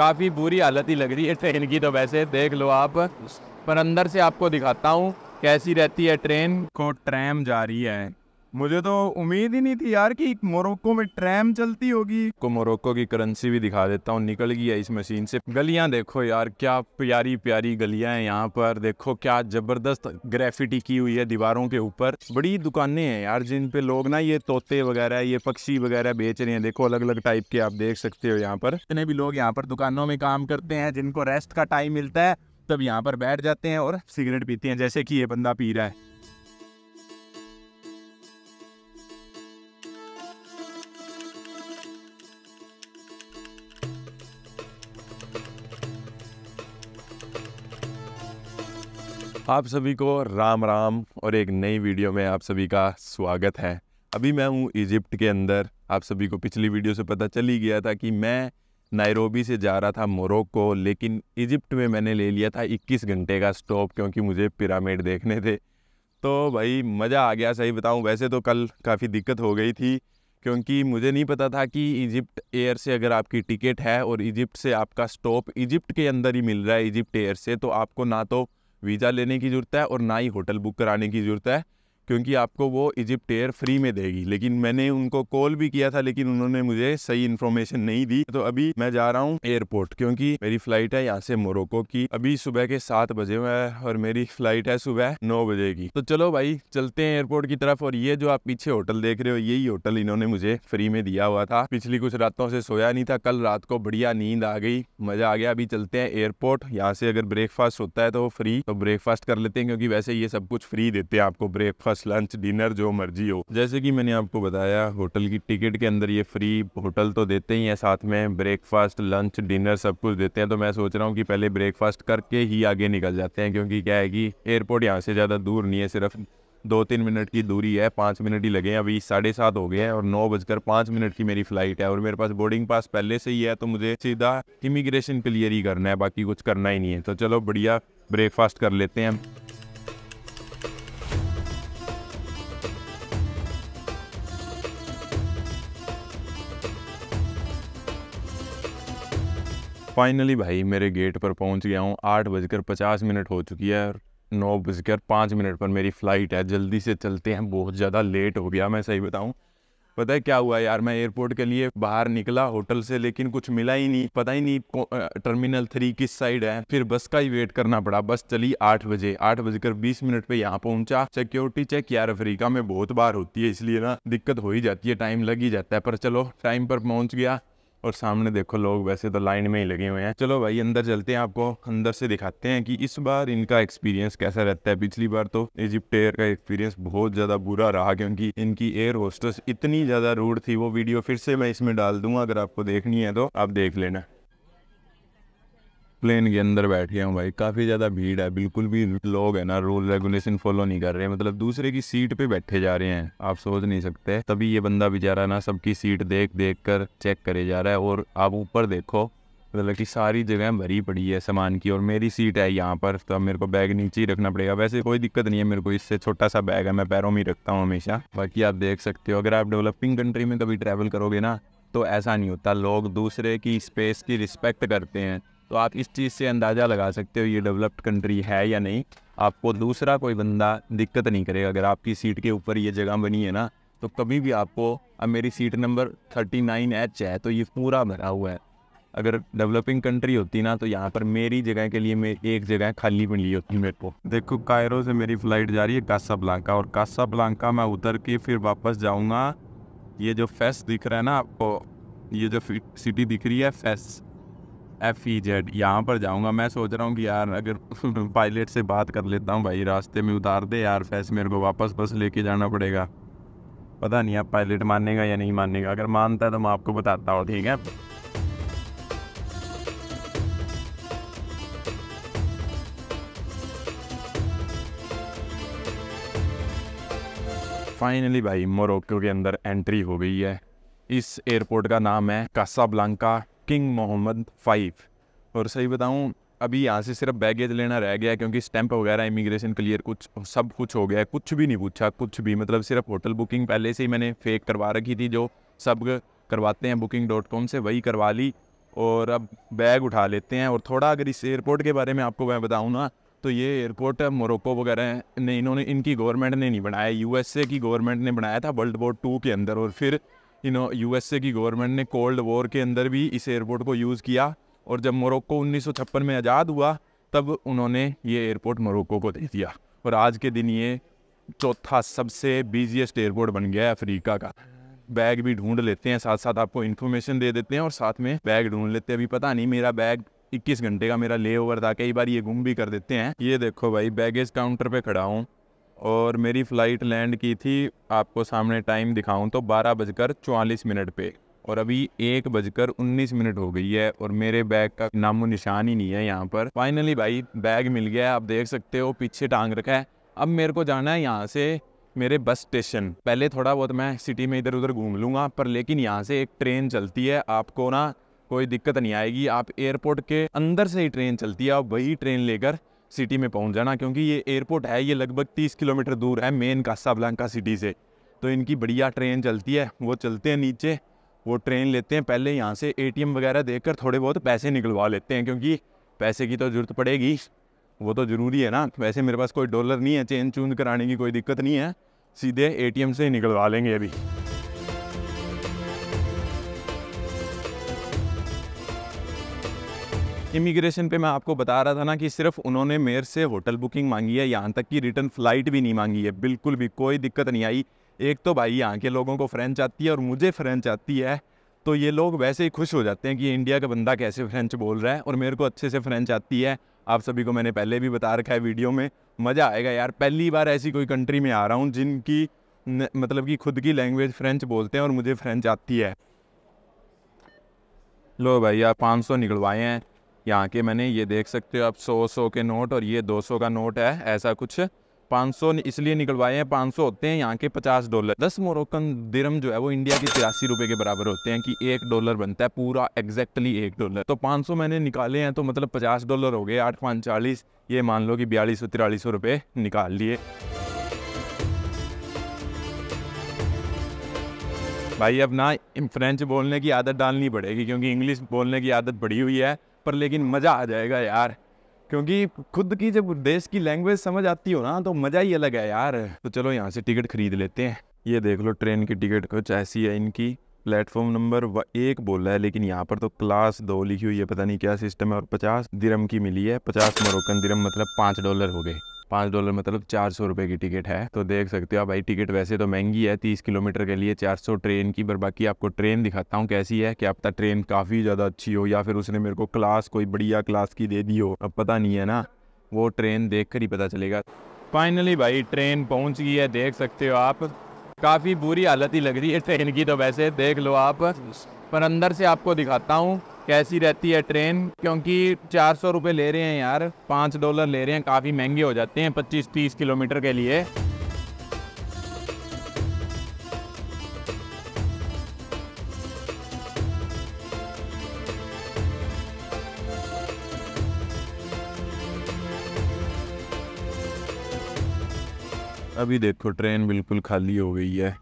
काफ़ी बुरी हालत ही लग रही है ट्रेन की तो वैसे देख लो आप पर अंदर से आपको दिखाता हूँ कैसी रहती है ट्रेन को ट्रैम जा रही है मुझे तो उम्मीद ही नहीं थी यार कि मोरक्को में ट्रैम चलती होगी को मोरक्को की करेंसी भी दिखा देता हूँ निकल गई है इस मशीन से गलिया देखो यार क्या प्यारी प्यारी गलिया हैं यहाँ पर देखो क्या जबरदस्त ग्रेफिटी की हुई है दीवारों के ऊपर बड़ी दुकानें हैं यार जिन पे लोग ना ये तोते वगैरह ये पक्षी वगैरह बेच रहे हैं देखो अलग अलग टाइप के आप देख सकते हो यहाँ पर इतने भी लोग यहाँ पर दुकानों में काम करते हैं जिनको रेस्ट का टाइम मिलता है तब यहाँ पर बैठ जाते हैं और सिगरेट पीते हैं जैसे कि ये बंदा पी रहा है आप सभी को राम राम और एक नई वीडियो में आप सभी का स्वागत है अभी मैं हूँ इजिप्ट के अंदर आप सभी को पिछली वीडियो से पता चल ही गया था कि मैं नायरोबी से जा रहा था मोरक्को लेकिन इजिप्ट में मैंने ले लिया था 21 घंटे का स्टॉप क्योंकि मुझे पिरामिड देखने थे तो भाई मज़ा आ गया सही बताऊँ वैसे तो कल काफ़ी दिक्कत हो गई थी क्योंकि मुझे नहीं पता था कि इजिप्ट एयर से अगर आपकी टिकट है और इजिप्ट से आपका स्टॉप इजिप्ट के अंदर ही मिल रहा है इजिप्ट एयर से तो आपको ना तो वीज़ा लेने की ज़रूरत है और ना ही होटल बुक कराने की ज़रूरत है क्योंकि आपको वो इजिप्ट एयर फ्री में देगी लेकिन मैंने उनको कॉल भी किया था लेकिन उन्होंने मुझे सही इन्फॉर्मेशन नहीं दी तो अभी मैं जा रहा हूँ एयरपोर्ट क्योंकि मेरी फ्लाइट है यहाँ से मोरक्को की अभी सुबह के सात बजे हुए है और मेरी फ्लाइट है सुबह नौ बजे की तो चलो भाई चलते हैं एयरपोर्ट की तरफ और ये जो आप पीछे होटल देख रहे हो यही होटल इन्होंने मुझे फ्री में दिया हुआ था पिछली कुछ रातों से सोया नहीं था कल रात को बढ़िया नींद आ गई मजा आ गया अभी चलते हैं एयरपोर्ट यहाँ से अगर ब्रेकफास्ट होता है तो फ्री तो ब्रेकफास्ट कर लेते हैं क्योंकि वैसे ये सब कुछ फ्री देते हैं आपको ब्रेकफास्ट ब्रेकफास्ट लंच डिनर जो मर्जी हो जैसे कि मैंने आपको बताया होटल की टिकट के अंदर ये फ्री होटल तो देते ही है साथ में ब्रेकफास्ट लंच डिनर सब कुछ देते हैं तो मैं सोच रहा हूँ कि पहले ब्रेकफास्ट करके ही आगे निकल जाते हैं क्योंकि क्या है कि एयरपोर्ट यहाँ से ज़्यादा दूर नहीं है सिर्फ दो तीन मिनट की दूरी है पाँच मिनट ही लगे हैं अभी साढ़े सात हो गए हैं और नौ बजकर पाँच मिनट की मेरी फ़्लाइट है और मेरे पास बोर्डिंग पास पहले से ही है तो मुझे सीधा इमिग्रेशन क्लियर ही करना है बाकी कुछ करना ही नहीं है तो चलो बढ़िया ब्रेकफास्ट कर लेते हैं हम फाइनली भाई मेरे गेट पर पहुंच गया हूँ आठ बजकर पचास मिनट हो चुकी है और नौ बजकर पाँच मिनट पर मेरी फ़्लाइट है जल्दी से चलते हैं बहुत ज़्यादा लेट हो गया मैं सही बताऊँ पता है क्या हुआ यार मैं एयरपोर्ट के लिए बाहर निकला होटल से लेकिन कुछ मिला ही नहीं पता ही नहीं टर्मिनल थ्री किस साइड है फिर बस का ही वेट करना पड़ा बस चली आठ बजे आठ बजकर बीस मिनट पे यहाँ पहुंचा सिक्योरिटी चेक यार अफ्रीका में बहुत बार होती है इसलिए ना दिक्कत हो ही जाती है टाइम लग ही जाता है पर चलो टाइम पर पहुंच गया और सामने देखो लोग वैसे तो लाइन में ही लगे हुए हैं चलो भाई अंदर चलते हैं आपको अंदर से दिखाते हैं कि इस बार इनका एक्सपीरियंस कैसा रहता है पिछली बार तो इजिप्ट एयर का एक्सपीरियंस बहुत ज़्यादा बुरा रहा क्योंकि इनकी एयर होस्टेस इतनी ज़्यादा रूड थी वो वीडियो फिर से मैं इसमें डाल दूंगा अगर आपको देखनी है तो आप देख लेना प्लेन के अंदर बैठ गया हूँ भाई काफ़ी ज़्यादा भीड़ है बिल्कुल भी लोग है ना रूल रेगुलेशन फॉलो नहीं कर रहे मतलब दूसरे की सीट पे बैठे जा रहे हैं आप सोच नहीं सकते तभी ये बंदा बेचारा ना सबकी सीट देख देख कर चेक करे जा रहा है और आप ऊपर देखो मतलब कि सारी जगह भरी पड़ी है सामान की और मेरी सीट है यहाँ पर तो मेरे को बैग नीचे ही रखना पड़ेगा वैसे कोई दिक्कत नहीं है मेरे को इससे छोटा सा बैग है मैं पैरों में रखता हूँ हमेशा बाकी आप देख सकते हो अगर आप डेवलपिंग कंट्री में कभी ट्रैवल करोगे ना तो ऐसा नहीं होता लोग दूसरे की स्पेस की रिस्पेक्ट करते हैं तो आप इस चीज़ से अंदाज़ा लगा सकते हो ये डेवलप्ड कंट्री है या नहीं आपको दूसरा कोई बंदा दिक्कत नहीं करेगा अगर आपकी सीट के ऊपर ये जगह बनी है ना तो कभी भी आपको अब मेरी seat number thirty nine H है तो ये पूरा भरा हुआ है अगर डेवलपिंग कंट्री होती ना तो यहाँ पर मेरी जगह के लिए मैं एक जगह खाली मिली होती मेरे को देखो कायरो से मेरी फ़्लाइट जा रही है कासा ब्लांका और कासा ब्लांका मैं उतर के फिर वापस जाऊँगा ये जो फेस दिख रहा है ना आपको ये जो सिटी दिख रही है फेस एफ ई जेड यहाँ पर जाऊँगा मैं सोच रहा हूँ कि यार अगर पायलट से बात कर लेता हूँ भाई रास्ते में उतार दे यार फैस मेरे को वापस बस लेके जाना पड़ेगा पता नहीं आप पायलट मानेगा या नहीं मानेगा अगर मानता है तो मैं आपको बताता हूँ ठीक है फाइनली भाई मोरक्को के अंदर एंट्री हो गई है इस एयरपोर्ट का नाम है कासाब्लांका किंग मोहम्मद फाइव और सही बताऊँ अभी यहाँ से सिर्फ बैगेज लेना रह गया क्योंकि स्टैंप वगैरह इमिग्रेशन क्लियर कुछ सब कुछ हो गया कुछ भी नहीं पूछा कुछ भी मतलब सिर्फ होटल बुकिंग पहले से ही मैंने फेक करवा रखी थी जो सब करवाते हैं बुकिंग डॉट कॉम से वही करवा ली और अब बैग उठा लेते हैं और थोड़ा अगर इस एयरपोर्ट के बारे में आपको मैं बताऊँ ना तो ये एयरपोर्ट मोरक्को वगैरह ने इन्होंने इनकी गवर्नमेंट ने नहीं बनाया यूएसए की गवर्नमेंट ने बनाया था वर्ल्ड वॉर टू के अंदर और फिर you know UK government ने कोल्ड वॉर के अंदर भी इस एयरपोर्ट को यूज़ किया और जब मोरक्को उन्नीस में आज़ाद हुआ तब उन्होंने ये एयरपोर्ट मोरक्को को दे दिया और आज के दिन ये चौथा सबसे बिजिएस्ट एयरपोर्ट बन गया है अफ्रीका का बैग भी ढूंढ लेते हैं साथ साथ आपको इन्फॉर्मेशन दे देते हैं और साथ में बैग ढूंढ लेते हैं अभी पता नहीं मेरा बैग 21 घंटे का मेरा ले ओवर था कई बार ये गुम भी कर देते हैं ये देखो भाई बैगेज काउंटर पे खड़ा हूँ और मेरी फ़्लाइट लैंड की थी आपको सामने टाइम दिखाऊं तो बारह बजकर चवालीस मिनट पे और अभी एक बजकर उन्नीस मिनट हो गई है और मेरे बैग का नामो निशान ही नहीं है यहाँ पर फाइनली भाई बैग मिल गया है आप देख सकते हो पीछे टांग रखा है अब मेरे को जाना है यहाँ से मेरे बस स्टेशन पहले थोड़ा बहुत मैं सिटी में इधर उधर घूम लूँगा पर लेकिन यहाँ से एक ट्रेन चलती है आपको ना कोई दिक्कत नहीं आएगी आप एयरपोर्ट के अंदर से ही ट्रेन चलती है आप वही ट्रेन लेकर सिटी में पहुंच जाना क्योंकि ये एयरपोर्ट है ये लगभग 30 किलोमीटर दूर है मेन कासाब्लांका सिटी से तो इनकी बढ़िया ट्रेन चलती है वो चलते हैं नीचे वो ट्रेन लेते हैं पहले यहाँ से ए वगैरह देकर थोड़े बहुत पैसे निकलवा लेते हैं क्योंकि पैसे की तो ज़रूरत पड़ेगी वो तो ज़रूरी है ना वैसे मेरे पास कोई डॉलर नहीं है चेंज चूंज कराने की कोई दिक्कत नहीं है सीधे एटीएम से ही निकलवा लेंगे अभी इमिग्रेशन पे मैं आपको बता रहा था ना कि सिर्फ उन्होंने मेयर से होटल बुकिंग मांगी है यहाँ तक कि रिटर्न फ्लाइट भी नहीं मांगी है बिल्कुल भी कोई दिक्कत नहीं आई एक तो भाई यहाँ के लोगों को फ्रेंच आती है और मुझे फ्रेंच आती है तो ये लोग वैसे ही खुश हो जाते हैं कि इंडिया का बंदा कैसे फ्रेंच बोल रहा है और मेरे को अच्छे से फ्रेंच आती है आप सभी को मैंने पहले भी बता रखा है वीडियो में मज़ा आएगा यार पहली बार ऐसी कोई कंट्री में आ रहा हूँ जिनकी मतलब कि खुद की लैंग्वेज फ्रेंच बोलते हैं और मुझे फ्रेंच आती है लो भैया पाँच सौ निकलवाए हैं यहाँ के मैंने ये देख सकते हो आप सौ सौ के नोट और ये दो सौ का नोट है ऐसा कुछ 500 इसलिए निकलवाए हैं 500 होते हैं यहाँ के 50 डॉलर 10 मोरक्कन दिरम जो है वो इंडिया के तिरासी रुपए के बराबर होते हैं कि एक डॉलर बनता है पूरा एग्जैक्टली एक डॉलर तो 500 मैंने निकाले हैं तो मतलब 50 डॉलर हो गए आठ पाँच चालीस ये मान लो कि बयालीस सौ तिरालीस सौ रुपये निकाल लिए भाई अब ना फ्रेंच बोलने की आदत डालनी पड़ेगी क्योंकि इंग्लिश बोलने की आदत बढ़ी हुई है पर लेकिन मज़ा आ जाएगा यार क्योंकि खुद की जब देश की लैंग्वेज समझ आती हो ना तो मज़ा ही अलग है यार तो चलो यहाँ से टिकट खरीद लेते हैं ये देख लो ट्रेन की टिकट कुछ ऐसी है इनकी प्लेटफॉर्म नंबर व एक बोल रहा है लेकिन यहाँ पर तो क्लास दो लिखी हुई है पता नहीं क्या सिस्टम है और पचास दिरम की मिली है पचास मोरक्कन दिरम मतलब पाँच डॉलर हो गए पाँच डॉलर मतलब चार सौ रुपये की टिकट है तो देख सकते हो भाई टिकट वैसे तो महंगी है तीस किलोमीटर के लिए चार सौ ट्रेन की पर बाकी आपको ट्रेन दिखाता हूँ कैसी है कि पता ट्रेन काफ़ी ज़्यादा अच्छी हो या फिर उसने मेरे को क्लास कोई बढ़िया क्लास की दे दी हो अब पता नहीं है ना वो ट्रेन देख कर ही पता चलेगा फाइनली भाई ट्रेन पहुँच गई है देख सकते हो आप काफ़ी बुरी हालत ही लग रही है ट्रेन की तो वैसे देख लो आप पर अंदर से आपको दिखाता हूँ कैसी रहती है ट्रेन क्योंकि चार सौ रुपये ले रहे हैं यार पाँच डॉलर ले रहे हैं काफ़ी महंगे हो जाते हैं पच्चीस तीस किलोमीटर के लिए अभी देखो ट्रेन बिल्कुल खाली हो गई है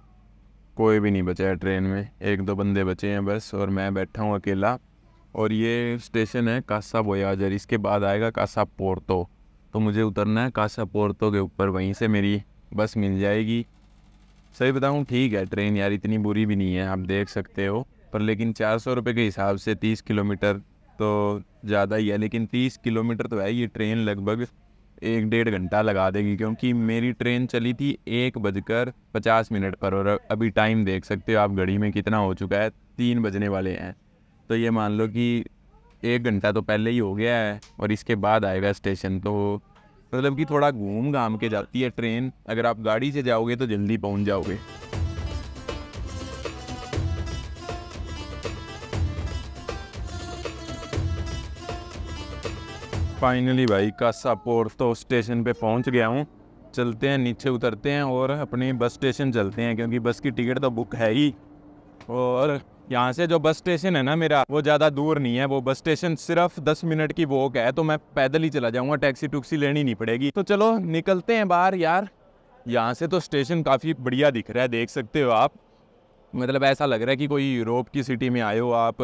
कोई भी नहीं बचा है ट्रेन में एक दो बंदे बचे हैं बस और मैं बैठा हूँ अकेला और ये स्टेशन है कासा बोयाजर इसके बाद आएगा कासा पोर्टो तो मुझे उतरना है कासा पोर्टो के ऊपर वहीं से मेरी बस मिल जाएगी सही बताऊँ ठीक है ट्रेन यार इतनी बुरी भी नहीं है आप देख सकते हो पर लेकिन चार सौ रुपये के हिसाब से तीस किलोमीटर तो ज़्यादा ही है लेकिन तीस किलोमीटर तो है ये ट्रेन लगभग एक डेढ़ घंटा लगा देगी क्योंकि मेरी ट्रेन चली थी एक बजकर पचास मिनट पर और अभी टाइम देख सकते हो आप घड़ी में कितना हो चुका है तीन बजने वाले हैं तो ये मान लो कि एक घंटा तो पहले ही हो गया है और इसके बाद आएगा स्टेशन तो मतलब कि थोड़ा घूम घाम के जाती है ट्रेन अगर आप गाड़ी से जाओगे तो जल्दी पहुंच जाओगे फाइनली भाई पोर्ट तो स्टेशन पे पहुंच गया हूँ चलते हैं नीचे उतरते हैं और अपने बस स्टेशन चलते हैं क्योंकि बस की टिकट तो बुक है ही और यहाँ से जो बस स्टेशन है ना मेरा वो ज़्यादा दूर नहीं है वो बस स्टेशन सिर्फ दस मिनट की वॉक है तो मैं पैदल ही चला जाऊँगा टैक्सी टुक्सी लेनी नहीं पड़ेगी तो चलो निकलते हैं बाहर यार यहाँ से तो स्टेशन काफ़ी बढ़िया दिख रहा है देख सकते हो आप मतलब ऐसा लग रहा है कि कोई यूरोप की सिटी में आए हो आप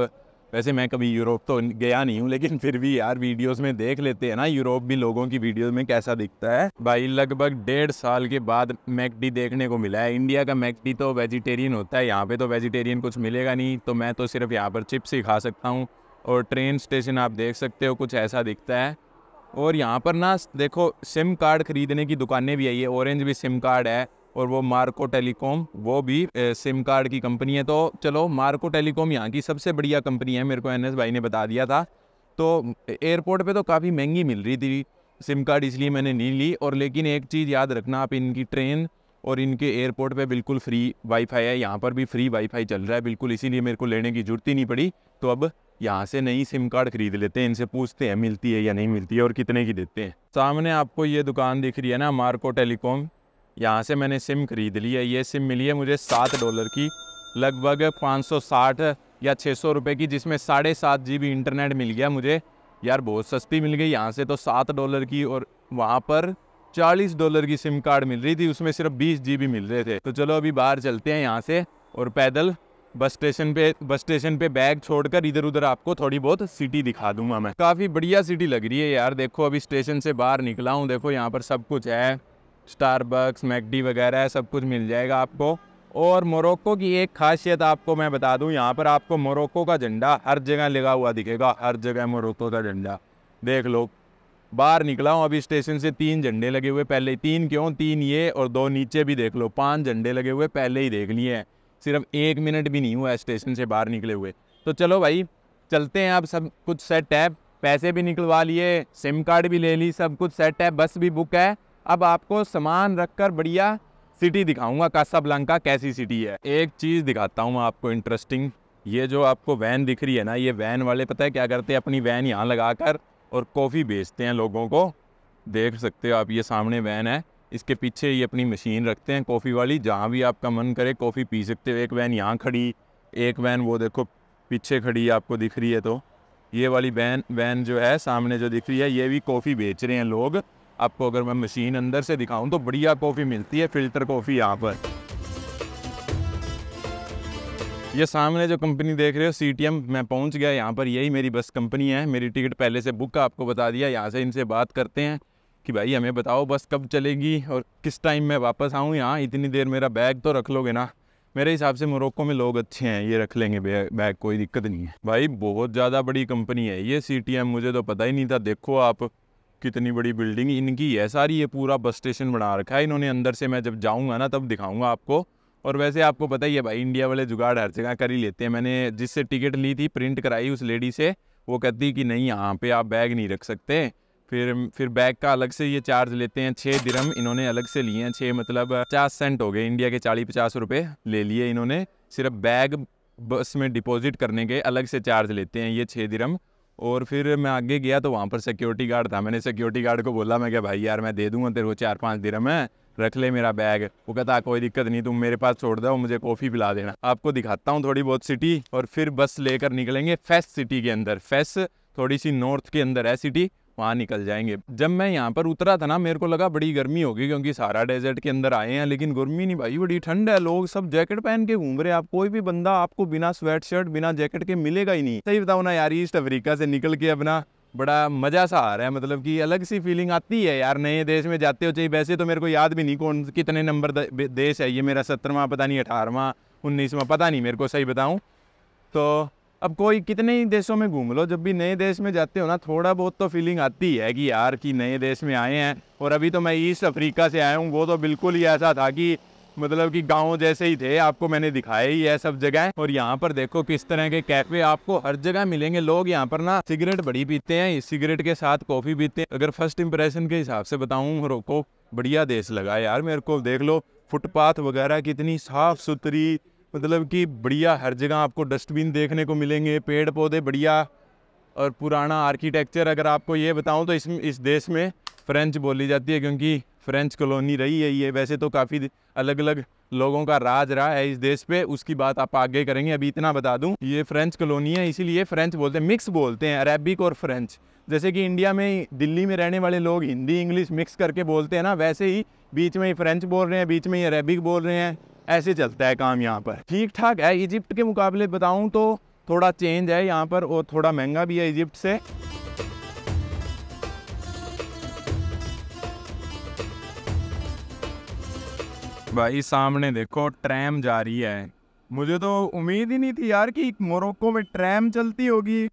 वैसे मैं कभी यूरोप तो गया नहीं हूँ लेकिन फिर भी यार वीडियोस में देख लेते हैं ना यूरोप भी लोगों की वीडियोस में कैसा दिखता है भाई लगभग डेढ़ साल के बाद मैकडी देखने को मिला है इंडिया का मैकडी तो वेजिटेरियन होता है यहाँ पे तो वेजिटेरियन कुछ मिलेगा नहीं तो मैं तो सिर्फ यहाँ पर चिप्स ही खा सकता हूँ और ट्रेन स्टेशन आप देख सकते हो कुछ ऐसा दिखता है और यहाँ पर ना देखो सिम कार्ड ख़रीदने की दुकानें भी आई है ऑरेंज भी सिम कार्ड है और वो मार्को टेलीकॉम वो भी सिम कार्ड की कंपनी है तो चलो मार्को टेलीकॉम यहाँ की सबसे बढ़िया कंपनी है मेरे को एन भाई ने बता दिया था तो एयरपोर्ट पे तो काफ़ी महंगी मिल रही थी सिम कार्ड इसलिए मैंने नहीं ली और लेकिन एक चीज़ याद रखना आप इनकी ट्रेन और इनके एयरपोर्ट पे बिल्कुल फ्री वाईफाई है यहाँ पर भी फ्री वाईफाई चल रहा है बिल्कुल इसीलिए मेरे को लेने की ज़रूरत ही नहीं पड़ी तो अब यहाँ से नई सिम कार्ड खरीद लेते हैं इनसे पूछते हैं मिलती है या नहीं मिलती है और कितने की देते हैं सामने आपको ये दुकान दिख रही है ना मार्को टेलीकॉम यहाँ से मैंने सिम खरीद ली है ये सिम मिली है मुझे सात डॉलर की लगभग पाँच सौ साठ या सौ रुपए की जिसमें साढ़े सात जी बी इंटरनेट मिल गया मुझे यार बहुत सस्ती मिल गई यहाँ से तो सात डॉलर की और वहाँ पर चालीस डॉलर की सिम कार्ड मिल रही थी उसमें सिर्फ बीस जी बी मिल रहे थे तो चलो अभी बाहर चलते हैं यहाँ से और पैदल बस स्टेशन पे बस स्टेशन पे बैग छोड़कर इधर उधर आपको थोड़ी बहुत सिटी दिखा दूंगा मैं काफ़ी बढ़िया सिटी लग रही है यार देखो अभी स्टेशन से बाहर निकला हूँ देखो यहाँ पर सब कुछ है स्टारबक्स मैकडी वगैरह सब कुछ मिल जाएगा आपको और मोरक्को की एक खासियत आपको मैं बता दूं यहाँ पर आपको मोरक्को का झंडा हर जगह लगा हुआ दिखेगा हर जगह मोरक्को का झंडा देख लो बाहर निकला हूँ अभी स्टेशन से तीन झंडे लगे हुए पहले ही तीन क्यों तीन ये और दो नीचे भी देख लो पांच झंडे लगे हुए पहले ही देख लिए हैं सिर्फ एक मिनट भी नहीं हुआ है स्टेशन से बाहर निकले हुए तो चलो भाई चलते हैं आप सब कुछ सेट है पैसे भी निकलवा लिए सिम कार्ड भी ले ली सब कुछ सेट है बस भी बुक है अब आपको सामान रख कर बढ़िया सिटी दिखाऊंगा लंका कैसी सिटी है एक चीज़ दिखाता हूँ आपको इंटरेस्टिंग ये जो आपको वैन दिख रही है ना ये वैन वाले पता है क्या करते हैं अपनी वैन यहाँ लगा कर और कॉफ़ी बेचते हैं लोगों को देख सकते हो आप ये सामने वैन है इसके पीछे ये अपनी मशीन रखते हैं कॉफ़ी वाली जहाँ भी आपका मन करे कॉफ़ी पी सकते हो एक वैन यहाँ खड़ी एक वैन वो देखो पीछे खड़ी आपको दिख रही है तो ये वाली वैन वैन जो है सामने जो दिख रही है ये भी कॉफ़ी बेच रहे हैं लोग आपको अगर मैं मशीन अंदर से दिखाऊं तो बढ़िया कॉफ़ी मिलती है फ़िल्टर कॉफ़ी यहाँ पर ये सामने जो कंपनी देख रहे हो सी टी एम मैं पहुँच गया यहाँ पर यही मेरी बस कंपनी है मेरी टिकट पहले से बुक आपको बता दिया यहाँ से इनसे बात करते हैं कि भाई हमें बताओ बस कब चलेगी और किस टाइम मैं वापस आऊँ यहाँ इतनी देर मेरा बैग तो रख लोगे ना मेरे हिसाब से मोरक्को में लोग अच्छे हैं ये रख लेंगे बैग कोई दिक्कत नहीं है भाई बहुत ज़्यादा बड़ी कंपनी है ये सी टी एम मुझे तो पता ही नहीं था देखो आप कितनी बड़ी बिल्डिंग इनकी है सारी ये पूरा बस स्टेशन बना रखा है इन्होंने अंदर से मैं जब जाऊँगा ना तब दिखाऊँगा आपको और वैसे आपको पता ही है भाई इंडिया वाले जुगाड़ हर जगह कर ही लेते हैं मैंने जिससे टिकट ली थी प्रिंट कराई उस लेडी से वो कहती कि नहीं यहाँ पे आप बैग नहीं रख सकते फिर फिर बैग का अलग से ये चार्ज लेते हैं छः दिरम इन्होंने अलग से लिए हैं छः मतलब पचास सेंट हो गए इंडिया के चालीस पचास रुपये ले लिए इन्होंने सिर्फ बैग बस में डिपॉजिट करने के अलग से चार्ज लेते हैं ये छः दिरम और फिर मैं आगे गया तो वहाँ पर सिक्योरिटी गार्ड था मैंने सिक्योरिटी गार्ड को बोला मैं क्या भाई यार मैं दे दूँगा तेरे को चार पाँच दिन में रख ले मेरा बैग वो कहता हाँ, कोई दिक्कत नहीं तुम मेरे पास छोड़ दो मुझे कॉफ़ी पिला देना आपको दिखाता हूँ थोड़ी बहुत सिटी और फिर बस लेकर निकलेंगे फेस्ट सिटी के अंदर फेस्ट थोड़ी सी नॉर्थ के अंदर है सिटी वहाँ निकल जाएंगे जब मैं यहाँ पर उतरा था ना मेरे को लगा बड़ी गर्मी होगी क्योंकि सारा डेजर्ट के अंदर आए हैं लेकिन गर्मी नहीं भाई बड़ी ठंड है लोग सब जैकेट पहन के घूम रहे हैं आप कोई भी बंदा आपको बिना स्वेट शर्ट बिना जैकेट के मिलेगा ही नहीं सही बताओ ना यार ईस्ट अफ्रीका से निकल के अपना बड़ा मज़ा सा आ रहा है मतलब कि अलग सी फीलिंग आती है यार नए देश में जाते हो चाहिए वैसे तो मेरे को याद भी नहीं कौन कितने नंबर देश है ये मेरा सत्रहवा पता नहीं अठारहवा उन्नीसवा पता नहीं मेरे को सही बताऊँ तो अब कोई कितने ही देशों में घूम लो जब भी नए देश में जाते हो ना थोड़ा बहुत तो फीलिंग आती है कि यार कि नए देश में आए हैं और अभी तो मैं ईस्ट अफ्रीका से आया हूँ वो तो बिल्कुल ही ऐसा था कि मतलब कि गांव जैसे ही थे आपको मैंने दिखाया ही है सब जगह और यहाँ पर देखो किस तरह के कैफे आपको हर जगह मिलेंगे लोग यहाँ पर ना सिगरेट बड़ी पीते हैं सिगरेट के साथ कॉफ़ी पीते हैं अगर फर्स्ट इम्प्रेशन के हिसाब से बताऊँ रोको बढ़िया देश लगा यार मेरे को देख लो फुटपाथ वगैरह कितनी साफ़ सुथरी मतलब कि बढ़िया हर जगह आपको डस्टबिन देखने को मिलेंगे पेड़ पौधे बढ़िया और पुराना आर्किटेक्चर अगर आपको ये बताऊं तो इस इस देश में फ्रेंच बोली जाती है क्योंकि फ्रेंच कॉलोनी रही है ये वैसे तो काफ़ी अलग अलग लोगों का राज रहा है इस देश पे उसकी बात आप आगे करेंगे अभी इतना बता दूं ये फ्रेंच कॉलोनी है इसीलिए फ्रेंच बोलते हैं मिक्स बोलते हैं अरेबिक और फ्रेंच जैसे कि इंडिया में दिल्ली में रहने वाले लोग हिंदी इंग्लिश मिक्स करके बोलते हैं ना वैसे ही बीच में ही फ्रेंच बोल रहे हैं बीच में ही अरेबिक बोल रहे हैं ऐसे चलता है काम यहाँ पर ठीक ठाक है इजिप्ट के मुकाबले बताऊँ तो थोड़ा चेंज है यहाँ पर और थोड़ा महंगा भी है इजिप्ट से भाई सामने देखो ट्रैम जा रही है मुझे तो उम्मीद ही नहीं थी यार कि मोरक्को में ट्रैम चलती होगी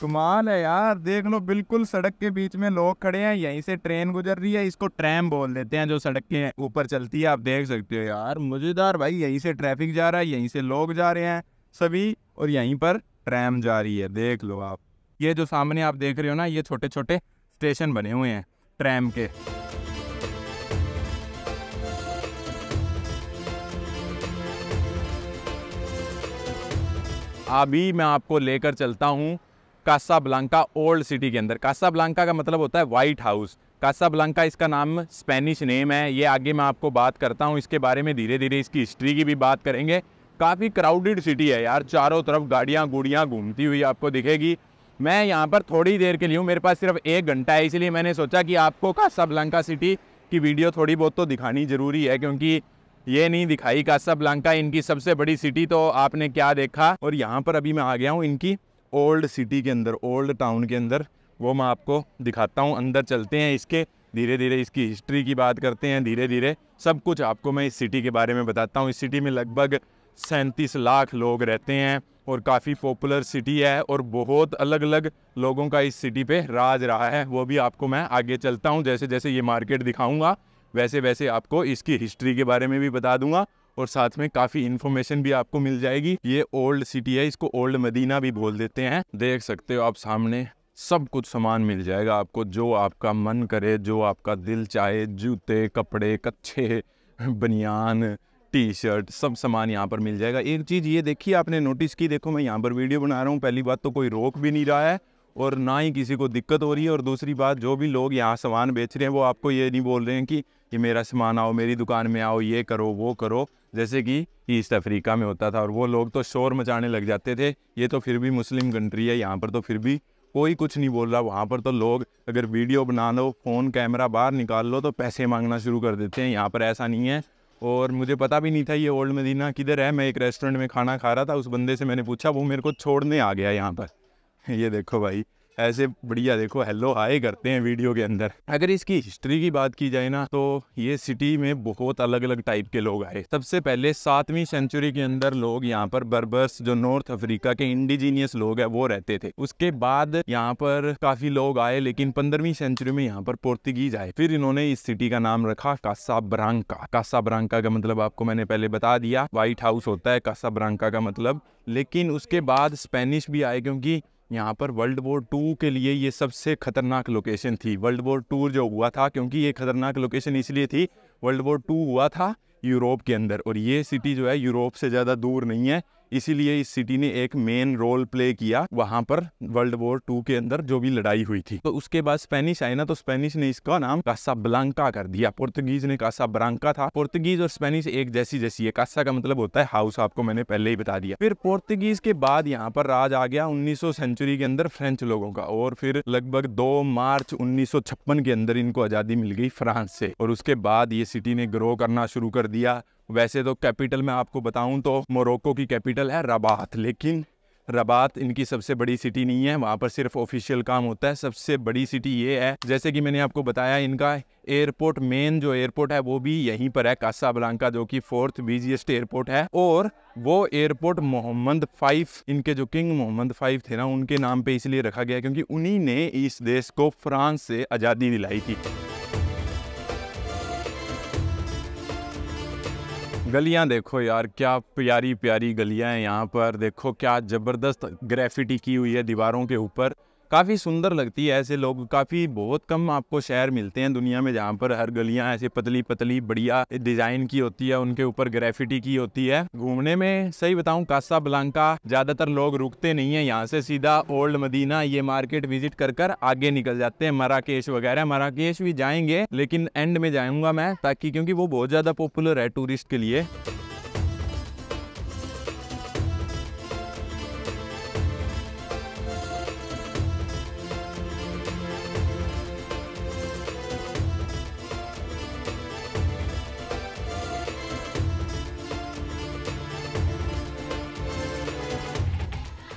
कमाल है यार देख लो बिल्कुल सड़क के बीच में लोग खड़े हैं यहीं से ट्रेन गुजर रही है इसको ट्रैम बोल देते हैं जो सड़क के ऊपर चलती है आप देख सकते हो यार मज़ेदार भाई यहीं से ट्रैफिक जा रहा है यहीं से लोग जा रहे हैं सभी और यहीं पर ट्रैम जा रही है देख लो आप ये जो सामने आप देख रहे हो ना ये छोटे छोटे स्टेशन बने हुए हैं ट्रैम के अभी मैं आपको लेकर चलता हूँ कासाब्लांका ओल्ड सिटी के अंदर कासाब्लांका का मतलब होता है वाइट हाउस कासाब्लांका इसका नाम स्पेनिश नेम है ये आगे मैं आपको बात करता हूँ इसके बारे में धीरे धीरे इसकी हिस्ट्री की भी बात करेंगे काफ़ी क्राउडेड सिटी है यार चारों तरफ गाड़ियाँ गुड़ियाँ घूमती हुई आपको दिखेगी मैं यहाँ पर थोड़ी देर के लिए हूँ मेरे पास सिर्फ एक घंटा है इसलिए मैंने सोचा कि आपको कासाब्लांका सिटी की वीडियो थोड़ी बहुत तो दिखानी ज़रूरी है क्योंकि ये नहीं दिखाई कासाब्लांका इनकी सबसे बड़ी सिटी तो आपने क्या देखा और यहाँ पर अभी मैं आ गया हूँ इनकी ओल्ड सिटी के अंदर ओल्ड टाउन के अंदर वो मैं आपको दिखाता हूँ अंदर चलते हैं इसके धीरे धीरे इसकी हिस्ट्री की बात करते हैं धीरे धीरे सब कुछ आपको मैं इस सिटी के बारे में बताता हूँ इस सिटी में लगभग सैंतीस लाख लोग रहते हैं और काफ़ी पॉपुलर सिटी है और बहुत अलग अलग लोगों का इस सिटी पे राज रहा है वो भी आपको मैं आगे चलता हूँ जैसे जैसे ये मार्केट दिखाऊँगा वैसे वैसे आपको इसकी हिस्ट्री के बारे में भी बता दूंगा और साथ में काफ़ी इन्फॉर्मेशन भी आपको मिल जाएगी ये ओल्ड सिटी है इसको ओल्ड मदीना भी बोल देते हैं देख सकते हो आप सामने सब कुछ सामान मिल जाएगा आपको जो आपका मन करे जो आपका दिल चाहे जूते कपड़े कच्छे बनियान टी शर्ट सब सामान यहाँ पर मिल जाएगा एक चीज़ ये देखिए आपने नोटिस की देखो मैं यहाँ पर वीडियो बना रहा हूँ पहली बात तो कोई रोक भी नहीं रहा है और ना ही किसी को दिक्कत हो रही है और दूसरी बात जो भी लोग यहाँ सामान बेच रहे हैं वो आपको ये नहीं बोल रहे हैं कि ये मेरा सामान आओ मेरी दुकान में आओ ये करो वो करो जैसे कि ईस्ट अफ्रीका में होता था और वो लोग तो शोर मचाने लग जाते थे ये तो फिर भी मुस्लिम कंट्री है यहाँ पर तो फिर भी कोई कुछ नहीं बोल रहा वहाँ पर तो लोग अगर वीडियो बना लो फ़ोन कैमरा बाहर निकाल लो तो पैसे मांगना शुरू कर देते हैं यहाँ पर ऐसा नहीं है और मुझे पता भी नहीं था ये ओल्ड मदीना किधर है मैं एक रेस्टोरेंट में खाना खा रहा था उस बंदे से मैंने पूछा वो मेरे को छोड़ने आ गया यहाँ पर ये देखो भाई ऐसे बढ़िया देखो हेलो आए करते हैं वीडियो के अंदर अगर इसकी हिस्ट्री की बात की जाए ना तो ये सिटी में बहुत अलग अलग टाइप के लोग आए सबसे पहले सातवीं सेंचुरी के अंदर लोग यहाँ पर बर्बर्स जो नॉर्थ अफ्रीका के इंडिजीनियस लोग है वो रहते थे उसके बाद यहाँ पर काफी लोग आए लेकिन पंद्रहवीं सेंचुरी में यहाँ पर पोर्तुगीज आए फिर इन्होंने इस सिटी का नाम रखा कासा ब्रांका कासा ब्रांका का मतलब आपको मैंने पहले बता दिया व्हाइट हाउस होता है कासा ब्रांका का मतलब लेकिन उसके बाद स्पेनिश भी आए क्योंकि यहाँ पर वर्ल्ड वॉर टू के लिए ये सबसे खतरनाक लोकेशन थी वर्ल्ड वॉर टू जो हुआ था क्योंकि ये खतरनाक लोकेशन इसलिए थी वर्ल्ड वॉर टू हुआ था यूरोप के अंदर और ये सिटी जो है यूरोप से ज़्यादा दूर नहीं है इसीलिए इस सिटी ने एक मेन रोल प्ले किया वहां पर वर्ल्ड वॉर टू के अंदर जो भी लड़ाई हुई थी तो उसके बाद स्पेनिश आई ना तो स्पेनिश ने इसका नाम कासा ब्लांका कर दिया पोर्तुगीज ने कासा ब्रांका था पोर्तुगीज और स्पेनिश एक जैसी जैसी है कासा का मतलब होता है हाउस आपको मैंने पहले ही बता दिया फिर पोर्तुगीज के बाद यहाँ पर राज आ गया उन्नीस सेंचुरी के अंदर फ्रेंच लोगों का और फिर लगभग दो मार्च उन्नीस के अंदर इनको आजादी मिल गई फ्रांस से और उसके बाद ये सिटी ने ग्रो करना शुरू कर दिया वैसे तो कैपिटल मैं आपको बताऊं तो मोरक्को की कैपिटल है रबात लेकिन रबात इनकी सबसे बड़ी सिटी नहीं है वहाँ पर सिर्फ ऑफिशियल काम होता है सबसे बड़ी सिटी ये है जैसे कि मैंने आपको बताया इनका एयरपोर्ट मेन जो एयरपोर्ट है वो भी यहीं पर है कासा ब्लांका जो कि फोर्थ बिजिएस्ट एयरपोर्ट है और वो एयरपोर्ट मोहम्मद फाइफ इनके जो किंग मोहम्मद फाइफ थे ना उनके नाम पर इसलिए रखा गया क्योंकि उन्हीं ने इस देश को फ्रांस से आज़ादी दिलाई थी गलियां देखो यार क्या प्यारी प्यारी गलियां हैं यहाँ पर देखो क्या ज़बरदस्त ग्रेफिटी की हुई है दीवारों के ऊपर काफ़ी सुंदर लगती है ऐसे लोग काफ़ी बहुत कम आपको शहर मिलते हैं दुनिया में जहाँ पर हर गलियाँ ऐसे पतली पतली बढ़िया डिज़ाइन की होती है उनके ऊपर ग्रेफिटी की होती है घूमने में सही बताऊँ कासा ब्लांका ज़्यादातर लोग रुकते नहीं है यहाँ से सीधा ओल्ड मदीना ये मार्केट विजिट कर कर आगे निकल जाते हैं मराकेश वगैरह मराकेश भी जाएंगे लेकिन एंड में जाऊँगा मैं ताकि क्योंकि वो बहुत ज़्यादा पॉपुलर है टूरिस्ट के लिए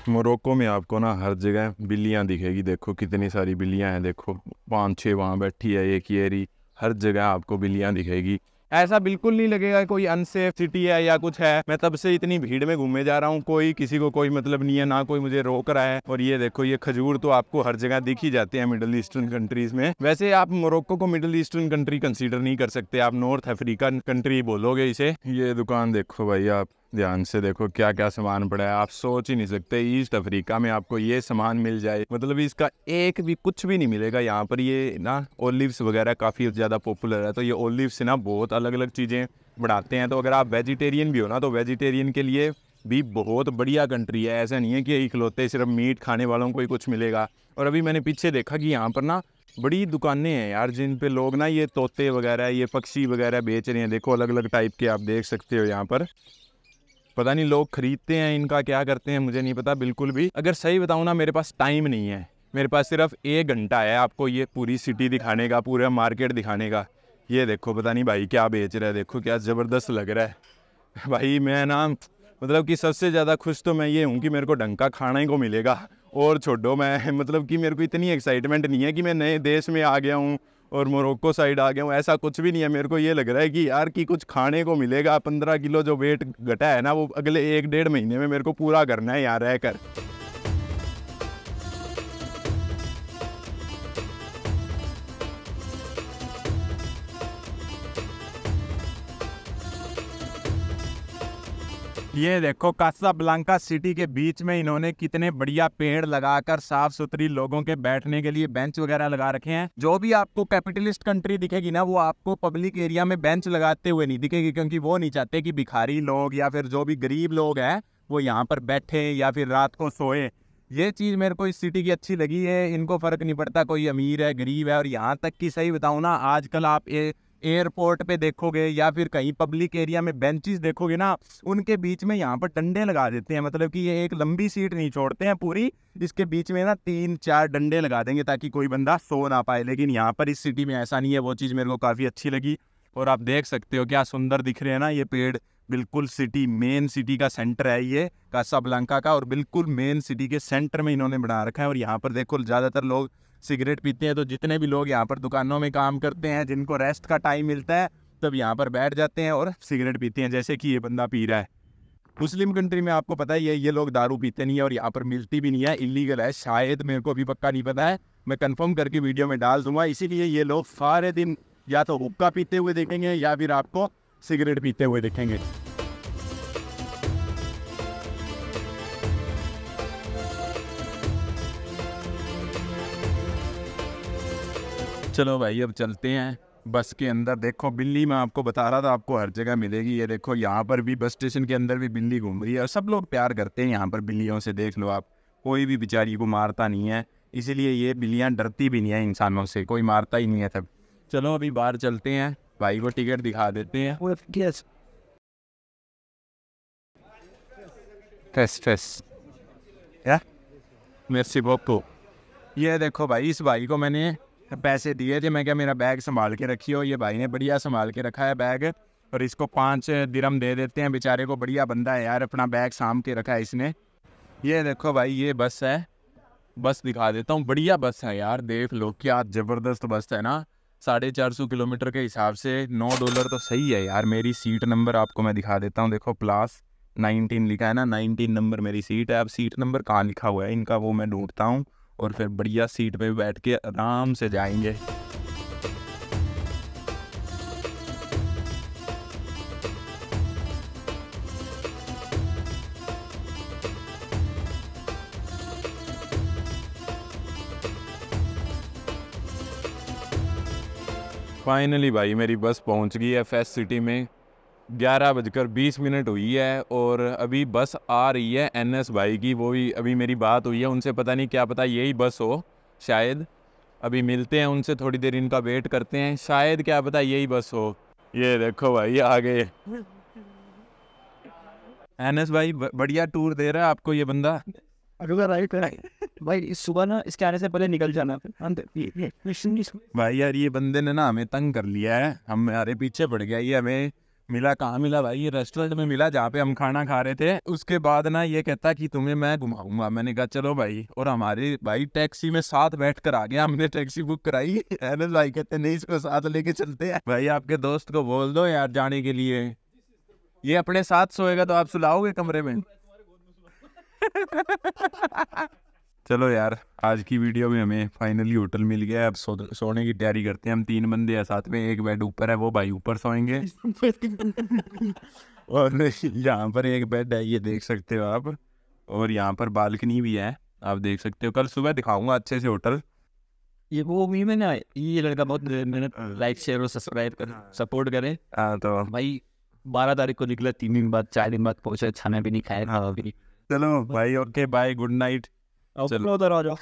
मोरक्को में आपको ना हर जगह बिल्लियाँ दिखेगी देखो कितनी सारी बिल्लियाँ हैं देखो पाँच छः वहाँ बैठी है एक एरी हर जगह आपको बिल्लियाँ दिखेगी ऐसा बिल्कुल नहीं लगेगा कोई अनसेफ सिटी है या कुछ है मैं तब से इतनी भीड़ में घूमे जा रहा हूँ कोई किसी को कोई मतलब नहीं है ना कोई मुझे रोक रहा है और ये देखो ये खजूर तो आपको हर जगह दिख ही जाते हैं मिडल ईस्टर्न कंट्रीज में वैसे आप मोरक्को को मिडल ईस्टर्न कंट्री कंसीडर नहीं कर सकते आप नॉर्थ अफ्रीकन कंट्री बोलोगे इसे ये दुकान देखो भाई आप ध्यान से देखो क्या क्या सामान पड़ा है आप सोच ही नहीं सकते ईस्ट अफ्रीका में आपको ये सामान मिल जाए मतलब इसका एक भी कुछ भी नहीं मिलेगा यहाँ पर ये ना ओलिवस वगैरह काफ़ी ज़्यादा पॉपुलर है तो ये ओलिव से ना बहुत अलग अलग चीज़ें बढ़ाते हैं तो अगर आप वेजिटेरियन भी हो ना तो वेजिटेरियन के लिए भी बहुत बढ़िया कंट्री है ऐसा नहीं है कि इकलौते सिर्फ मीट खाने वालों को ही कुछ मिलेगा और अभी मैंने पीछे देखा कि यहाँ पर ना बड़ी दुकानें हैं यार जिन पे लोग ना ये तोते वगैरह ये पक्षी वगैरह बेच रहे हैं देखो अलग अलग टाइप के आप देख सकते हो यहाँ पर पता नहीं लोग खरीदते हैं इनका क्या करते हैं मुझे नहीं पता बिल्कुल भी अगर सही बताऊँ ना मेरे पास टाइम नहीं है मेरे पास सिर्फ एक घंटा है आपको ये पूरी सिटी दिखाने का पूरा मार्केट दिखाने का ये देखो पता नहीं भाई क्या बेच रहा है देखो क्या ज़बरदस्त लग रहा है भाई मैं ना मतलब कि सबसे ज़्यादा खुश तो मैं ये हूँ कि मेरे को डंका खाने को मिलेगा और छोड़ो मैं मतलब कि मेरे को इतनी एक्साइटमेंट नहीं है कि मैं नए देश में आ गया हूँ और मोरक्को साइड आ गया हूँ ऐसा कुछ भी नहीं है मेरे को ये लग रहा है कि यार कि कुछ खाने को मिलेगा पंद्रह किलो जो वेट घटा है ना वो अगले एक डेढ़ महीने में मेरे को पूरा करना है यहाँ रह कर ये देखो कासा ब्लांका सिटी के बीच में इन्होंने कितने बढ़िया पेड़ लगाकर साफ सुथरी लोगों के बैठने के लिए बेंच वगैरह लगा रखे हैं जो भी आपको कैपिटलिस्ट कंट्री दिखेगी ना वो आपको पब्लिक एरिया में बेंच लगाते हुए नहीं दिखेगी क्योंकि वो नहीं चाहते कि भिखारी लोग या फिर जो भी गरीब लोग हैं वो यहाँ पर बैठे या फिर रात को सोए ये चीज़ मेरे को इस सिटी की अच्छी लगी है इनको फ़र्क नहीं पड़ता कोई अमीर है गरीब है और यहाँ तक कि सही बताऊँ ना आजकल आप ये एयरपोर्ट पे देखोगे या फिर कहीं पब्लिक एरिया में बेंचेस देखोगे ना उनके बीच में यहाँ पर डंडे लगा देते हैं मतलब कि ये एक लंबी सीट नहीं छोड़ते हैं पूरी इसके बीच में ना तीन चार डंडे लगा देंगे ताकि कोई बंदा सो ना पाए लेकिन यहाँ पर इस सिटी में ऐसा नहीं है वो चीज़ मेरे को काफ़ी अच्छी लगी और आप देख सकते हो क्या सुंदर दिख रहे हैं ना ये पेड़ बिल्कुल सिटी मेन सिटी का सेंटर है ये कासाब्लांका का और बिल्कुल मेन सिटी के सेंटर में इन्होंने बना रखा है और यहाँ पर देखो ज़्यादातर लोग सिगरेट पीते हैं तो जितने भी लोग यहाँ पर दुकानों में काम करते हैं जिनको रेस्ट का टाइम मिलता है तब यहाँ पर बैठ जाते हैं और सिगरेट पीते हैं जैसे कि ये बंदा पी रहा है मुस्लिम कंट्री में आपको पता ही है ये लोग दारू पीते नहीं है और यहाँ पर मिलती भी नहीं है इलीगल है शायद मेरे को अभी पक्का नहीं पता है मैं कंफर्म करके वीडियो में डाल दूंगा इसीलिए ये लोग सारे दिन या तो हुक्का पीते हुए देखेंगे या फिर आपको सिगरेट पीते हुए देखेंगे चलो भाई अब चलते हैं बस के अंदर देखो बिल्ली मैं आपको बता रहा था आपको हर जगह मिलेगी ये देखो यहाँ पर भी बस स्टेशन के अंदर भी बिल्ली घूम रही है और सब लोग प्यार करते हैं यहाँ पर बिल्लियों से देख लो आप कोई भी बेचारी को मारता नहीं है इसीलिए ये बिल्लियाँ डरती भी नहीं है इंसानों से कोई मारता ही नहीं है सब चलो अभी बाहर चलते हैं भाई को टिकट दिखा देते हैं टेस्ट टेस्ट क्या मेरे ये देखो भाई इस भाई को मैंने पैसे दिए थे मैं क्या मेरा बैग संभाल के रखी हो ये भाई ने बढ़िया संभाल के रखा है बैग और इसको पाँच दिरम दे देते हैं बेचारे को बढ़िया बंदा है यार अपना बैग साम के रखा है इसने ये देखो भाई ये बस है बस दिखा देता हूँ बढ़िया बस है यार देख लो क्या ज़बरदस्त बस है ना साढ़े चार सौ किलोमीटर के हिसाब से नौ डॉलर तो सही है यार मेरी सीट नंबर आपको मैं दिखा देता हूँ देखो प्लास नाइनटीन लिखा है ना नाइनटीन नंबर मेरी सीट है अब सीट नंबर कहाँ लिखा हुआ है इनका वो मैं ढूंढता हूँ और फिर बढ़िया सीट पे बैठ के आराम से जाएंगे फाइनली भाई मेरी बस पहुंच गई है फेस्ट सिटी में ग्यारह बजकर बीस मिनट हुई है और अभी बस आ रही है एन एस भाई की वो भी अभी मेरी बात हुई है उनसे पता नहीं क्या पता यही बस हो शायद अभी मिलते हैं उनसे थोड़ी देर इनका वेट करते हैं शायद क्या पता यही बस हो ये देखो भाई आगे एन एस भाई बढ़िया टूर दे रहा है आपको ये बंदा अगर राइट भाई इस सुबह ना इसके आने से पहले निकल जाना हाँ, तो भाई यार ये बंदे ने ना हमें तंग कर लिया है हम हमारे पीछे पड़ गया ये हमें मिला कहाँ मिला भाई ये रेस्टोरेंट में मिला जहाँ पे हम खाना खा रहे थे उसके बाद ना ये कहता कि तुम्हें मैं घुमाऊंगा मैंने कहा चलो भाई और हमारे भाई टैक्सी में साथ बैठ कर आ गया हमने टैक्सी बुक कराई एनएस भाई कहते नहीं इसको साथ लेके चलते हैं भाई आपके दोस्त को बोल दो यार जाने के लिए ये अपने साथ सोएगा तो आप सुलाओगे कमरे में चलो यार आज की वीडियो में हमें फाइनली होटल मिल गया है अब सो, सोने की तैयारी करते हैं हम तीन बंदे हैं साथ में एक बेड ऊपर है वो भाई ऊपर सोएंगे और यहाँ पर एक बेड है ये देख सकते हो आप और यहाँ पर बालकनी भी है आप देख सकते हो कल सुबह दिखाऊंगा अच्छे से होटल ये वो भी मैंने ये लड़का बहुत मेहनत लाइक हाँ। शेयर और सब्सक्राइब कर सपोर्ट हाँ। करें हाँ तो भाई बारह तारीख को निकला तीन दिन बाद चार दिन बाद पहुंचे खाना भी नहीं खाया हाँ। चलो भाई okay bye good night Ja, radio.